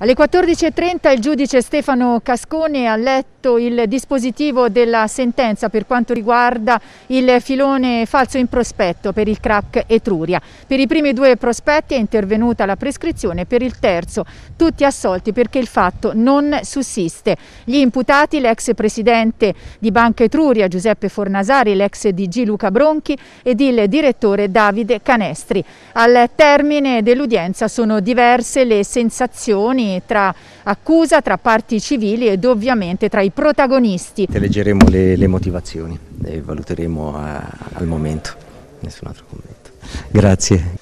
Alle 14.30 il giudice Stefano Cascone ha letto il dispositivo della sentenza per quanto riguarda il filone falso in prospetto per il crack Etruria. Per i primi due prospetti è intervenuta la prescrizione, per il terzo tutti assolti perché il fatto non sussiste. Gli imputati, l'ex presidente di Banca Etruria Giuseppe Fornasari, l'ex DG Luca Bronchi ed il direttore Davide Canestri. Al termine dell'udienza sono diverse le sensazioni tra accusa, tra parti civili ed ovviamente tra i protagonisti. Leggeremo le, le motivazioni e valuteremo a, eh, al momento, nessun altro commento. Grazie.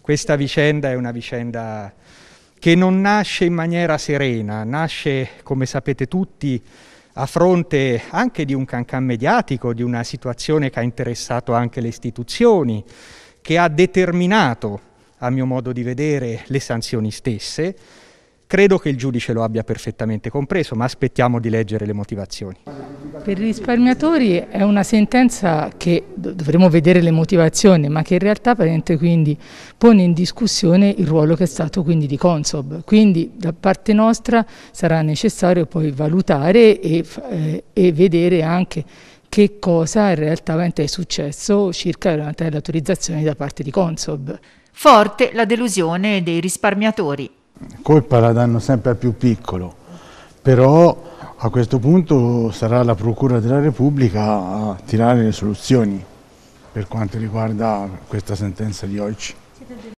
Questa vicenda è una vicenda che non nasce in maniera serena, nasce, come sapete tutti, a fronte anche di un cancan mediatico, di una situazione che ha interessato anche le istituzioni, che ha determinato, a mio modo di vedere, le sanzioni stesse, Credo che il giudice lo abbia perfettamente compreso, ma aspettiamo di leggere le motivazioni. Per i risparmiatori è una sentenza che dovremo vedere le motivazioni, ma che in realtà quindi, pone in discussione il ruolo che è stato quindi di Consob. Quindi da parte nostra sarà necessario poi valutare e, eh, e vedere anche che cosa in realtà è successo circa l'autorizzazione da parte di Consob. Forte la delusione dei risparmiatori colpa la danno sempre al più piccolo, però a questo punto sarà la Procura della Repubblica a tirare le soluzioni per quanto riguarda questa sentenza di oggi.